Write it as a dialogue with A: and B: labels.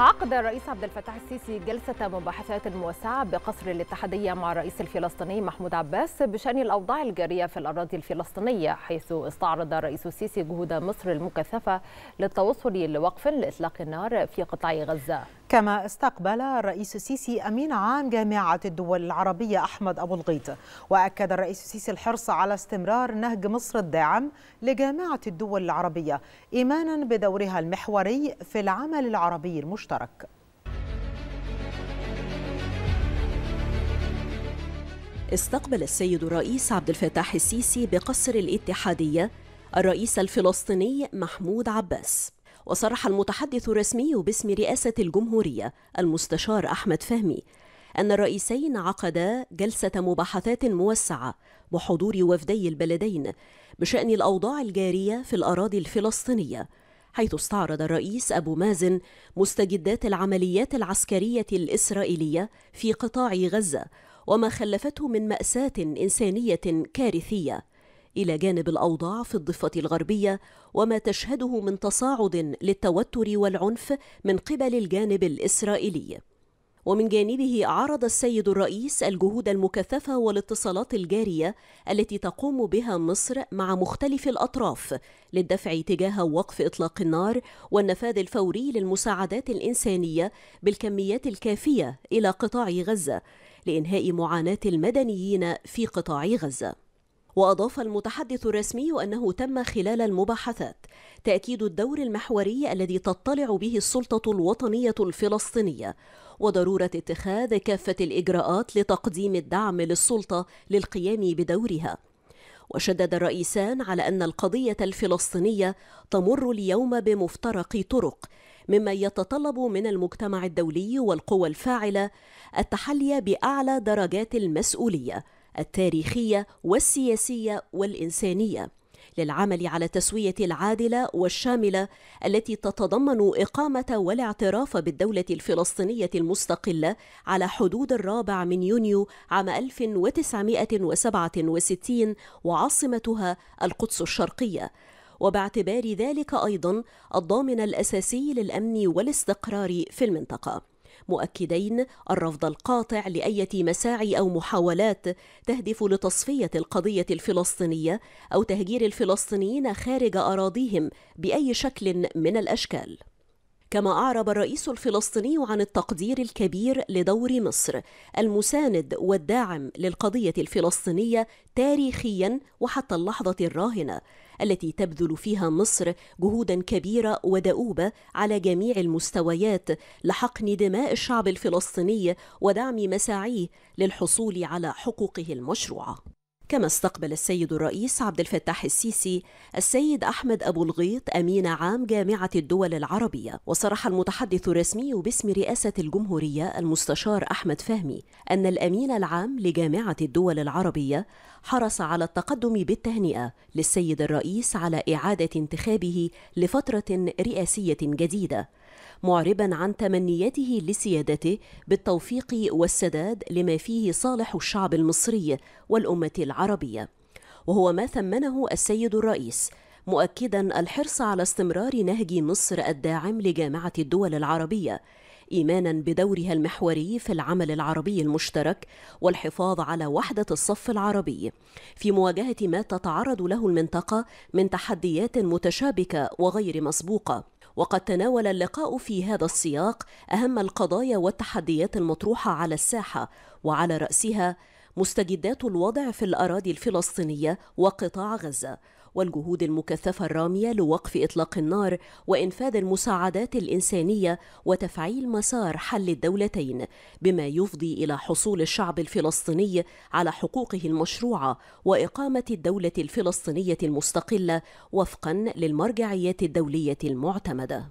A: عقد الرئيس عبد الفتاح السيسي جلسة مباحثات موسعة بقصر الاتحادية مع الرئيس الفلسطيني محمود عباس بشأن الأوضاع الجارية في الأراضي الفلسطينية حيث استعرض الرئيس السيسي جهود مصر المكثفة للتوصل لوقف لإطلاق النار في قطاع غزة كما استقبل الرئيس السيسي أمين عام جامعة الدول العربية أحمد أبو الغيط وأكد الرئيس السيسي الحرص على استمرار نهج مصر الداعم لجامعة الدول العربية إيمانا بدورها المحوري في العمل العربي المشترك مشترك استقبل السيد الرئيس عبد الفتاح السيسي بقصر الاتحادية الرئيس الفلسطيني محمود عباس وصرح المتحدث الرسمي باسم رئاسة الجمهورية المستشار أحمد فهمي أن الرئيسين عقدا جلسة مباحثات موسعة بحضور وفدي البلدين بشأن الأوضاع الجارية في الأراضي الفلسطينية حيث استعرض الرئيس أبو مازن مستجدات العمليات العسكرية الإسرائيلية في قطاع غزة وما خلفته من مأساة إنسانية كارثية إلى جانب الأوضاع في الضفة الغربية وما تشهده من تصاعد للتوتر والعنف من قبل الجانب الإسرائيلي ومن جانبه عرض السيد الرئيس الجهود المكثفة والاتصالات الجارية التي تقوم بها مصر مع مختلف الأطراف للدفع تجاه وقف إطلاق النار والنفاذ الفوري للمساعدات الإنسانية بالكميات الكافية إلى قطاع غزة لإنهاء معاناة المدنيين في قطاع غزة وأضاف المتحدث الرسمي أنه تم خلال المباحثات تأكيد الدور المحوري الذي تطلع به السلطة الوطنية الفلسطينية وضرورة اتخاذ كافة الإجراءات لتقديم الدعم للسلطة للقيام بدورها وشدد الرئيسان على أن القضية الفلسطينية تمر اليوم بمفترق طرق مما يتطلب من المجتمع الدولي والقوى الفاعلة التحلي بأعلى درجات المسؤولية التاريخيه والسياسيه والانسانيه للعمل على التسويه العادله والشامله التي تتضمن اقامه والاعتراف بالدوله الفلسطينيه المستقله على حدود الرابع من يونيو عام 1967 وعاصمتها القدس الشرقيه وباعتبار ذلك ايضا الضامن الاساسي للامن والاستقرار في المنطقه مؤكدين الرفض القاطع لأية مساعي أو محاولات تهدف لتصفية القضية الفلسطينية أو تهجير الفلسطينيين خارج أراضيهم بأي شكل من الأشكال كما أعرب الرئيس الفلسطيني عن التقدير الكبير لدور مصر المساند والداعم للقضية الفلسطينية تاريخيا وحتى اللحظة الراهنة التي تبذل فيها مصر جهودا كبيرة ودؤوبة على جميع المستويات لحقن دماء الشعب الفلسطيني ودعم مساعيه للحصول على حقوقه المشروعة كما استقبل السيد الرئيس عبد الفتاح السيسي السيد أحمد أبو الغيط أمين عام جامعة الدول العربية وصرح المتحدث الرسمي باسم رئاسة الجمهورية المستشار أحمد فهمي أن الأمين العام لجامعة الدول العربية حرص على التقدم بالتهنئة للسيد الرئيس على إعادة انتخابه لفترة رئاسية جديدة معربا عن تمنياته لسيادته بالتوفيق والسداد لما فيه صالح الشعب المصري والأمة العربية وهو ما ثمنه السيد الرئيس مؤكدا الحرص على استمرار نهج مصر الداعم لجامعة الدول العربية ايمانا بدورها المحوري في العمل العربي المشترك والحفاظ على وحده الصف العربي في مواجهه ما تتعرض له المنطقه من تحديات متشابكه وغير مسبوقه وقد تناول اللقاء في هذا السياق اهم القضايا والتحديات المطروحه على الساحه وعلى راسها مستجدات الوضع في الاراضي الفلسطينيه وقطاع غزه والجهود المكثفة الرامية لوقف إطلاق النار وإنفاذ المساعدات الإنسانية وتفعيل مسار حل الدولتين بما يفضي إلى حصول الشعب الفلسطيني على حقوقه المشروعة وإقامة الدولة الفلسطينية المستقلة وفقا للمرجعيات الدولية المعتمدة